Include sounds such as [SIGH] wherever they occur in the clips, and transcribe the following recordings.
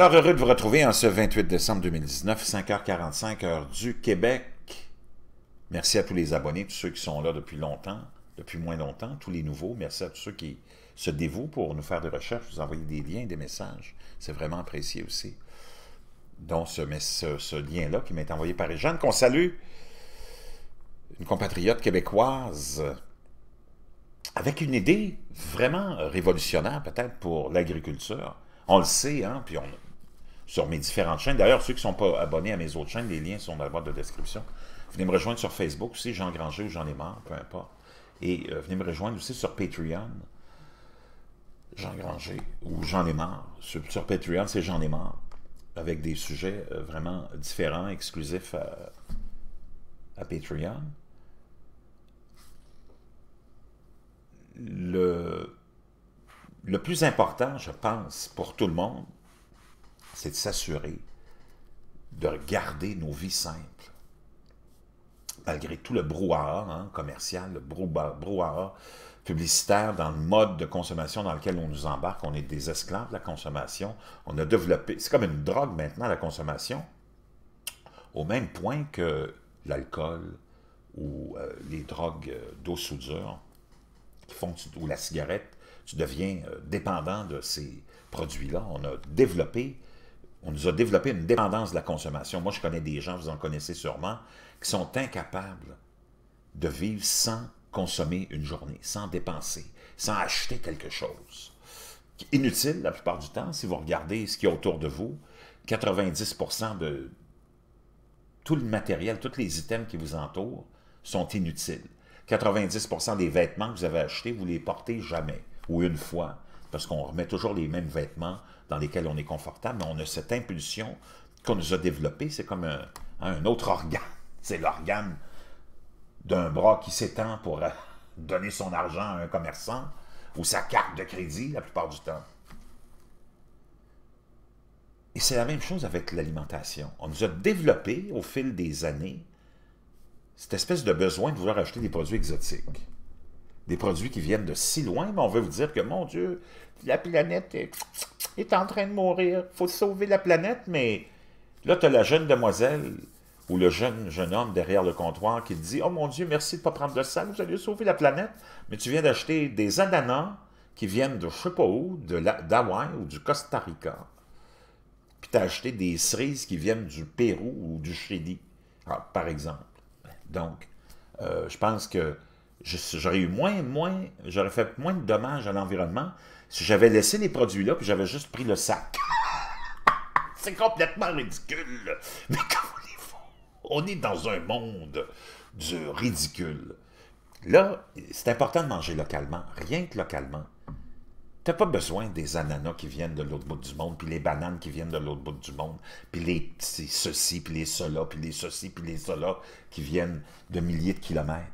Alors, heureux de vous retrouver en ce 28 décembre 2019, 5h45, heure du Québec. Merci à tous les abonnés, tous ceux qui sont là depuis longtemps, depuis moins longtemps, tous les nouveaux. Merci à tous ceux qui se dévouent pour nous faire des recherches, vous envoyer des liens, des messages. C'est vraiment apprécié aussi. Dont ce, ce lien-là qui m'est envoyé par Jeanne, qu'on salue, une compatriote québécoise, avec une idée vraiment révolutionnaire peut-être pour l'agriculture. On le sait, hein, puis on, sur mes différentes chaînes. D'ailleurs, ceux qui ne sont pas abonnés à mes autres chaînes, les liens sont dans la boîte de description. Venez me rejoindre sur Facebook aussi, Jean Granger ou j'en ai marre, peu importe. Et euh, venez me rejoindre aussi sur Patreon, Jean Granger ou j'en ai marre. Sur, Patreon, c'est j'en ai marre, avec des sujets euh, vraiment différents, exclusifs à, Patreon. Le, le plus important, je pense, pour tout le monde, c'est de s'assurer de garder nos vies simples. Malgré tout le brouhaha hein, commercial, le brouhaha, publicitaire dans le mode de consommation dans lequel on nous embarque, on est des esclaves de la consommation. On a développé, c'est comme une drogue maintenant, la consommation, au même point que l'alcool ou euh, les drogues euh, d'eau soudure font, ou la cigarette, tu deviens euh, dépendant de ces produits-là. On a développé on nous a développé une dépendance de la consommation. Moi, je connais des gens, vous en connaissez sûrement, qui sont incapables de vivre sans consommer une journée, sans dépenser, sans acheter quelque chose. Inutile la plupart du temps, si vous regardez ce qu'il y a autour de vous, 90% de tout le matériel, tous les items qui vous entourent sont inutiles. 90% des vêtements que vous avez achetés, vous les portez jamais ou une fois parce qu'on remet toujours les mêmes vêtements dans lesquels on est confortable, mais on a cette impulsion qu'on nous a développée, c'est comme un, un, autre organe. [LAUGHS] C'est l'organe d'un bras qui s'étend pour euh, donner son argent à un commerçant ou sa carte de crédit la plupart du temps. Et c'est la même chose avec l'alimentation. On nous a développé au fil des années cette espèce de besoin de vouloir acheter des produits exotiques des produits qui viennent de si loin, mais on veut vous dire que, mon Dieu, la planète est, en train de mourir. faut sauver la planète, mais là, tu as la jeune demoiselle ou le jeune jeune homme derrière le comptoir qui te dit « Oh mon Dieu, merci de ne pas prendre de salle, vous allez sauver la planète, mais tu viens d'acheter des ananas qui viennent de je sais pas où, d'Hawaï ou du Costa Rica. Puis tu as acheté des cerises qui viennent du Pérou ou du Chili, ah, par exemple. Donc, euh, je pense que j'aurais eu moins, moins, j'aurais fait moins de dommages à l'environnement si j'avais laissé les produits là, puis j'avais juste pris le sac. [LAUGHS] C'est complètement ridicule. Mais [LAUGHS] comment on est dans un monde du ridicule. Là, c'est important de manger localement, rien que localement. Tu T'as pas besoin des ananas qui viennent de l'autre bout du monde, puis les bananes qui viennent de l'autre bout du monde, puis les ceci, puis les cela, puis les ceci, puis les cela, qui viennent de milliers de kilomètres.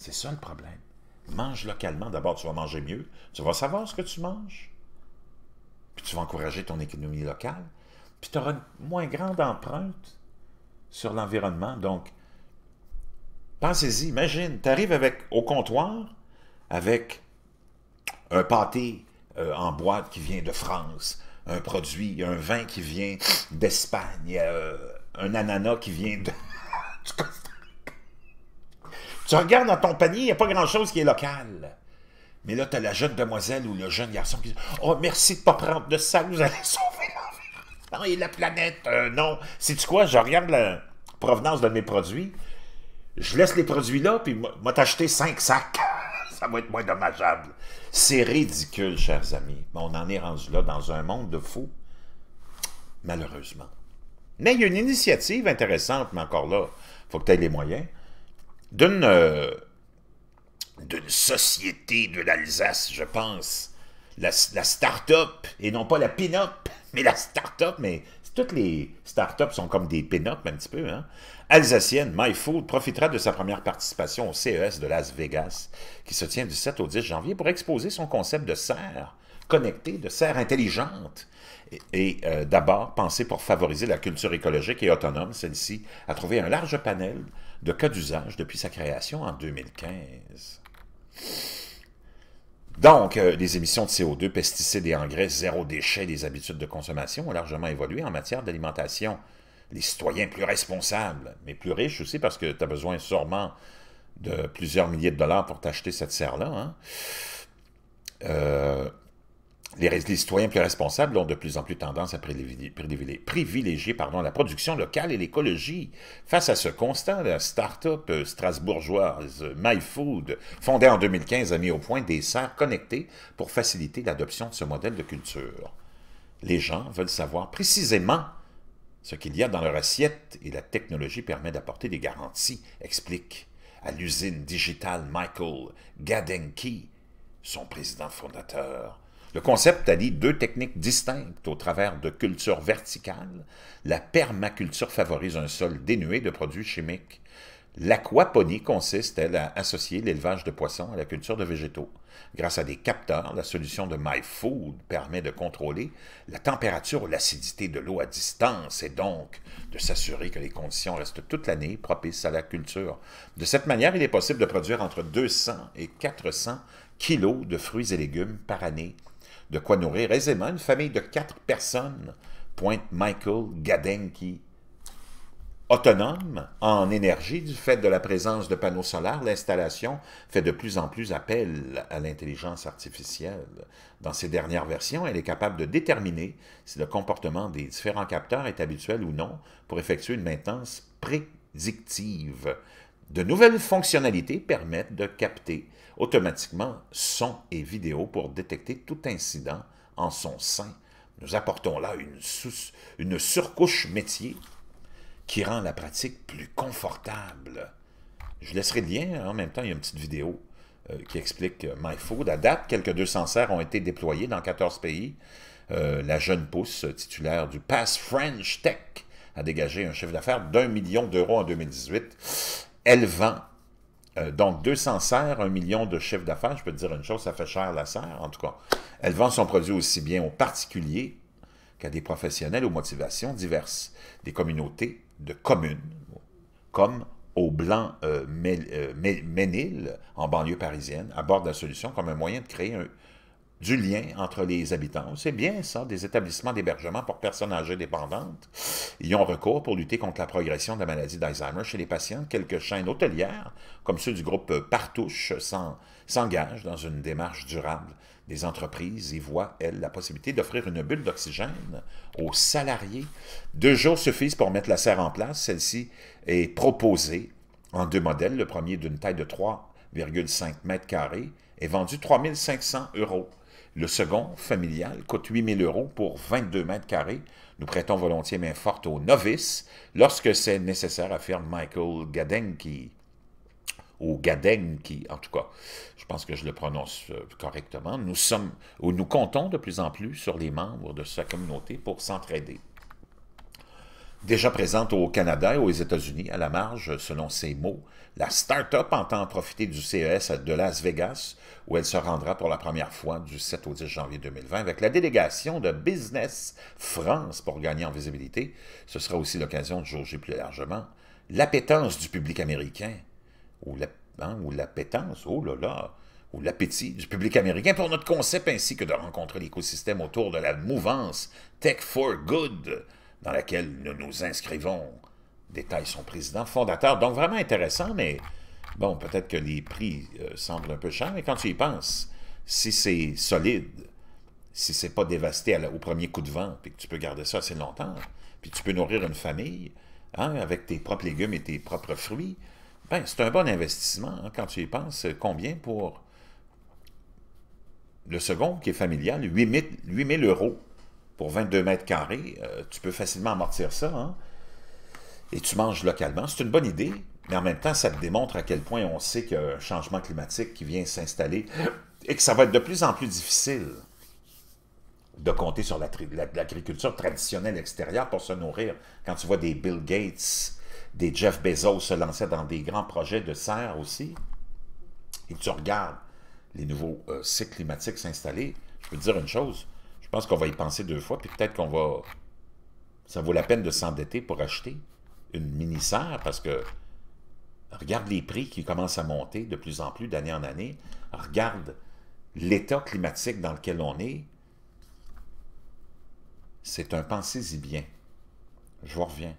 C'est ça le problème. Mange localement. D'abord, tu vas manger mieux. Tu vas savoir ce que tu manges. Puis tu vas encourager ton économie locale. Puis tu auras une moins grande empreinte sur l'environnement. Donc, pensez-y. Imagine, tu arrives avec, au comptoir avec un pâté euh, en boîte qui vient de France, un produit, un vin qui vient d'Espagne, euh, un ananas qui vient de... [LAUGHS] Tu regardes dans ton panier, il n'y a pas grand-chose qui est local. Mais là, tu as la jeune demoiselle ou le jeune garçon qui dit « Oh, merci de ne pas prendre de sac, vous allez sauver l'environnement et la planète. Euh, non. » Sais-tu quoi? Je regarde la provenance de mes produits, je laisse les produits là, puis m'a t'acheter cinq sacs. [LAUGHS] Ça va être moins dommageable. C'est ridicule, chers amis. on en est rendu là dans un monde de fous, malheureusement. Mais il y a une initiative intéressante, mais encore là, il faut que tu aies les moyens. Euh, d'une société de l'Alsace, je pense. La, la start-up, et non pas la pin-up, [LAUGHS] mais la start-up, mais toutes les start-up sont comme des pin-up un petit peu. Hein. Alsacienne, MyFood profitera de sa première participation au CES de Las Vegas, qui se tient du 7 au 10 janvier, pour exposer son concept de serre connectée, de serre intelligente, et, euh, d'abord pensée pour favoriser la culture écologique et autonome. Celle-ci a trouvé un large panel de cas d'usage depuis sa création en 2015. Donc, euh, les émissions de CO2, pesticides et engrais, zéro déchet des habitudes de consommation ont largement évolué en matière d'alimentation. Les citoyens plus responsables, mais plus riches aussi, parce que tu as besoin sûrement de plusieurs milliers de dollars pour t'acheter cette serre-là. Hein. Euh, les, citoyens plus responsables ont de plus en plus tendance à privilégier, la production locale et l'écologie. Face à ce constat, la start-up euh, strasbourgeoise euh, MyFood, fondée en 2015, a mis au point des serres connectées pour faciliter l'adoption de ce modèle de culture. Les gens veulent savoir précisément ce qu'il y a dans leur assiette et la technologie permet d'apporter des garanties, explique à l'usine digitale Michael Gadenki, son président fondateur. Le concept allie deux techniques distinctes au travers de cultures verticales. La permaculture favorise un sol dénué de produits chimiques. L'aquaponie consiste, elle, à associer l'élevage de poissons à la culture de végétaux. Grâce à des capteurs, la solution de MyFood permet de contrôler la température ou l'acidité de l'eau à distance et donc de s'assurer que les conditions restent toute l'année propices à la culture. De cette manière, il est possible de produire entre 200 et 400 kilos de fruits et légumes par année de quoi nourrir aisément une famille de quatre personnes, pointe Michael Gadenki. Autonome en énergie du fait de la présence de panneaux solaires, l'installation fait de plus en plus appel à l'intelligence artificielle. Dans ses dernières versions, elle est capable de déterminer si le comportement des différents capteurs est habituel ou non pour effectuer une maintenance prédictive. De nouvelles fonctionnalités permettent de capter automatiquement son et vidéo pour détecter tout incident en son sein. Nous apportons là une, surcouche métier qui rend la pratique plus confortable. Je laisserai le lien, hein, en même temps, il y a une petite vidéo euh, qui explique euh, MyFood. À date, quelques 200 serres ont été déployés dans 14 pays. Euh, la jeune pousse titulaire du Pass French Tech a dégagé un chiffre d'affaires d'un million d'euros en 2018. Elle vend euh, donc 200 serres, un million de chefs d'affaires. Je peux te dire une chose, ça fait cher la serre, en tout cas. Elle vend son produit aussi bien aux particuliers qu'à des professionnels aux motivations diverses, des communautés de communes, comme au Blanc euh, euh, Ménil, en banlieue parisienne, aborde la solution comme un moyen de créer un, du lien entre les habitants. C'est bien ça, des établissements d'hébergement pour personnes âgées dépendantes y ont recours pour lutter contre la progression de la maladie d'Alzheimer chez les patients. Quelques chaînes hôtelières, comme ceux du groupe Partouche, s'engagent dans une démarche durable. Des entreprises y voient, elles, la possibilité d'offrir une bulle d'oxygène aux salariés. Deux jours suffisent pour mettre la serre en place. Celle-ci est proposée en deux modèles. Le premier d'une taille de 3,5 mètres carrés est vendu 3500 euros. Le second, familial, coûte 8000 000 euros pour 22 mètres carrés. Nous prêtons volontiers main forte aux novices lorsque c'est nécessaire, affirme Michael Gadenki ou Gadenki, en tout cas, je pense que je le prononce euh, correctement, nous sommes ou nous comptons de plus en plus sur les membres de sa communauté pour s'entraider déjà présente au Canada et aux États-Unis à la marge, selon ses mots. La start-up entend profiter du CES de Las Vegas, où elle se rendra pour la première fois du 7 au 10 janvier 2020 avec la délégation de Business France pour gagner en visibilité. Ce sera aussi l'occasion de jauger plus largement l'appétence du public américain, hein, ou l'appétence, oh là là, ou l'appétit du public américain pour notre concept ainsi que de rencontrer l'écosystème autour de la mouvance Tech for Good dans laquelle nous nous inscrivons. Détails son président fondateur. Donc, vraiment intéressant, mais bon, peut-être que les prix euh, semblent un peu chers, mais quand tu y penses, si c'est solide, si c'est pas dévasté au premier coup de vent, puis que tu peux garder ça assez longtemps, puis tu peux nourrir une famille hein, avec tes propres légumes et tes propres fruits, ben, c'est un bon investissement hein, quand tu y penses. Combien pour le second qui est familial? 8000 8 000 euros pour 22 mètres carrés, euh, tu peux facilement amortir ça. Hein. Et tu manges localement. C'est une bonne idée, mais en même temps, ça te démontre à quel point on sait qu'il y a un changement climatique qui vient s'installer et que ça va être de plus en plus difficile de compter sur l'agriculture traditionnelle extérieure pour se nourrir. Quand tu vois des Bill Gates, des Jeff Bezos se lancer dans des grands projets de serre aussi, et tu regardes les nouveaux euh, cycles climatiques s'installer, je peux te dire une chose, je pense qu'on va y penser deux fois, puis peut-être qu'on va... Ça vaut la peine de s'endetter pour acheter une mini-serre, parce que regarde les prix qui commencent à monter de plus en plus d'année en année, regarde l'état climatique dans lequel on est. C'est un pensez-y bien. Je vous reviens.